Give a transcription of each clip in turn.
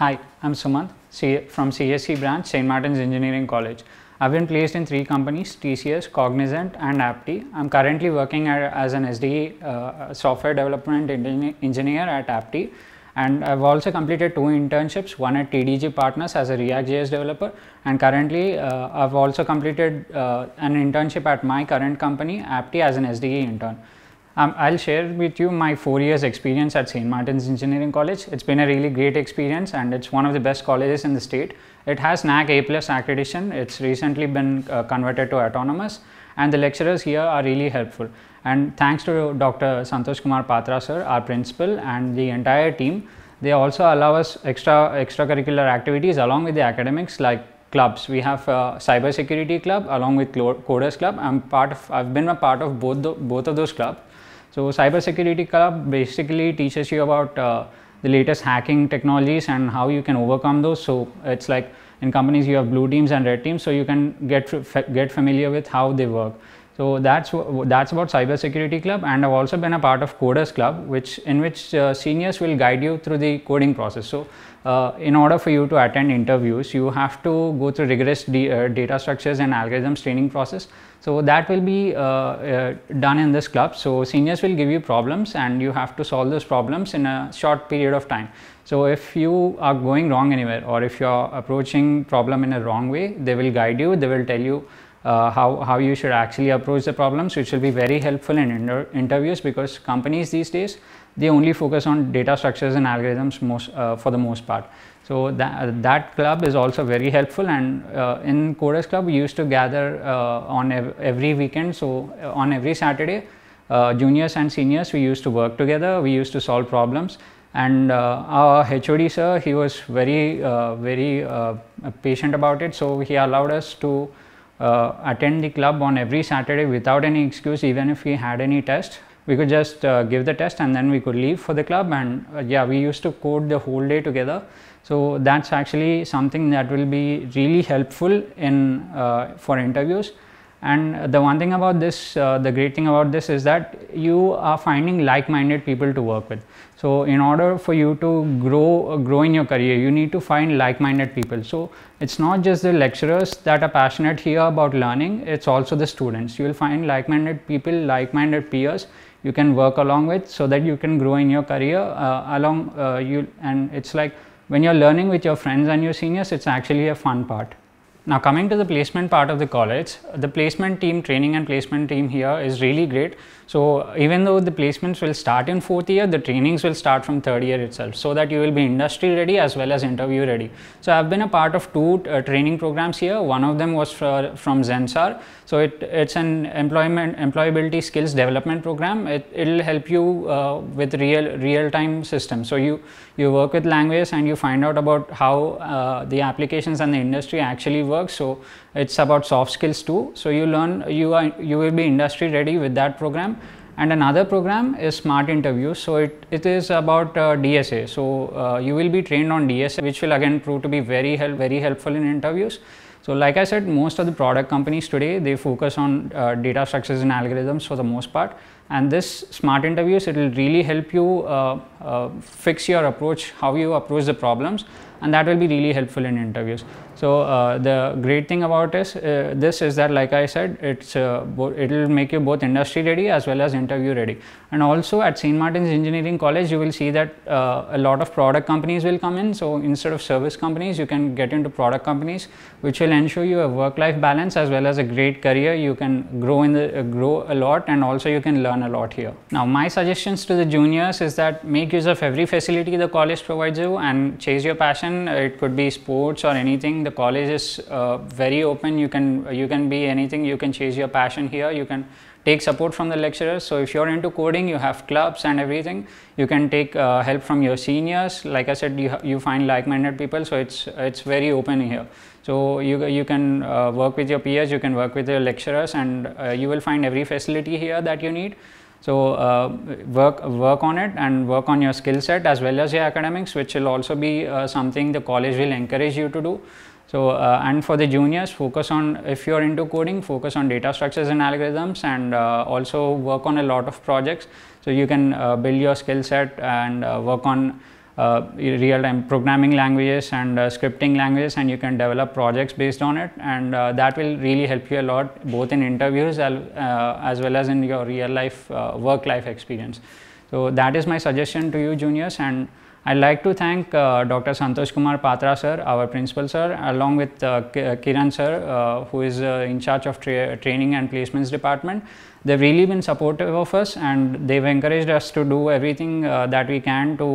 Hi, I'm Sumant from CSC branch, St. Martin's Engineering College. I've been placed in three companies, TCS, Cognizant and Apti. I'm currently working as an SDE uh, software development engineer at Apti. And I've also completed two internships, one at TDG Partners as a React.js developer. And currently, uh, I've also completed uh, an internship at my current company, Apti, as an SDE intern. Um, I'll share with you my four years experience at St. Martin's Engineering College. It's been a really great experience and it's one of the best colleges in the state. It has NAC A plus accreditation. It's recently been uh, converted to autonomous and the lecturers here are really helpful. And thanks to Dr. Santosh Kumar Patra sir, our principal and the entire team, they also allow us extra extracurricular activities along with the academics like clubs. We have a cybersecurity club along with coders club. I'm part of, I've been a part of both the, both of those clubs. So cybersecurity club basically teaches you about uh, the latest hacking technologies and how you can overcome those. So it's like in companies you have blue teams and red teams, so you can get get familiar with how they work. So that's that's about cybersecurity club, and I've also been a part of Coders Club, which in which uh, seniors will guide you through the coding process. So uh, in order for you to attend interviews, you have to go through rigorous uh, data structures and algorithms training process. So that will be uh, uh, done in this club. So seniors will give you problems, and you have to solve those problems in a short period of time. So if you are going wrong anywhere, or if you're approaching problem in a wrong way, they will guide you. They will tell you uh, how, how you should actually approach the problems which will be very helpful in inter interviews because companies these days they only focus on data structures and algorithms most uh, for the most part so that that club is also very helpful and uh, in coders club we used to gather uh, on ev every weekend so uh, on every saturday uh, juniors and seniors we used to work together we used to solve problems and uh, our HOD sir, he was very, uh, very uh, patient about it. So he allowed us to uh, attend the club on every Saturday without any excuse, even if we had any test. We could just uh, give the test and then we could leave for the club. And uh, yeah, we used to code the whole day together. So that's actually something that will be really helpful in uh, for interviews. And the one thing about this, uh, the great thing about this is that you are finding like-minded people to work with. So in order for you to grow, uh, grow in your career, you need to find like-minded people. So it's not just the lecturers that are passionate here about learning, it's also the students. You will find like-minded people, like-minded peers you can work along with so that you can grow in your career uh, along uh, you and it's like when you're learning with your friends and your seniors, it's actually a fun part. Now coming to the placement part of the college, the placement team, training and placement team here is really great. So even though the placements will start in fourth year, the trainings will start from third year itself so that you will be industry ready as well as interview ready. So I've been a part of two uh, training programs here. One of them was for, from Zensar. So it, it's an employment employability skills development program. It, it'll help you uh, with real real time systems. So you, you work with languages and you find out about how uh, the applications and the industry actually work work. So, it is about soft skills too. So, you learn you are you will be industry ready with that program and another program is smart interview. So, it, it is about uh, DSA. So, uh, you will be trained on DSA which will again prove to be very help very helpful in interviews. So, like I said most of the product companies today they focus on uh, data structures and algorithms for the most part and this smart interviews it will really help you uh, uh, fix your approach how you approach the problems and that will be really helpful in interviews so uh, the great thing about this uh, this is that like i said it's uh, it will make you both industry ready as well as interview ready and also at st martin's engineering college you will see that uh, a lot of product companies will come in so instead of service companies you can get into product companies which will ensure you a work life balance as well as a great career you can grow in the grow a lot and also you can learn done a lot here. Now my suggestions to the juniors is that make use of every facility the college provides you and chase your passion. It could be sports or anything. The college is uh, very open. You can you can be anything. You can chase your passion here. You can take support from the lecturers. So if you're into coding, you have clubs and everything. You can take uh, help from your seniors. Like I said, you, you find like-minded people, so it's it's very open here. So you you can uh, work with your peers, you can work with your lecturers, and uh, you will find every facility here that you need. So uh, work work on it and work on your skill set as well as your academics, which will also be uh, something the college will encourage you to do. So, uh, and for the juniors, focus on if you are into coding, focus on data structures and algorithms, and uh, also work on a lot of projects. So you can uh, build your skill set and uh, work on uh, real-time programming languages and uh, scripting languages, and you can develop projects based on it, and that will really help you a lot, both in interviews as well as in your real-life work-life experience. So that is my suggestion to you, juniors, and. I'd like to thank uh, Dr. Santosh Kumar Patra sir, our principal sir, along with uh, uh Kiran sir, uh, who is uh, in charge of tra training and placements department. They've really been supportive of us and they've encouraged us to do everything uh, that we can to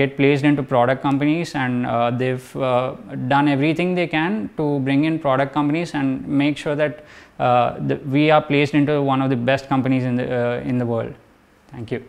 get placed into product companies and they've done everything they can to bring in product companies and make sure that the, we are placed into one of the best companies in the, in the world. Thank you.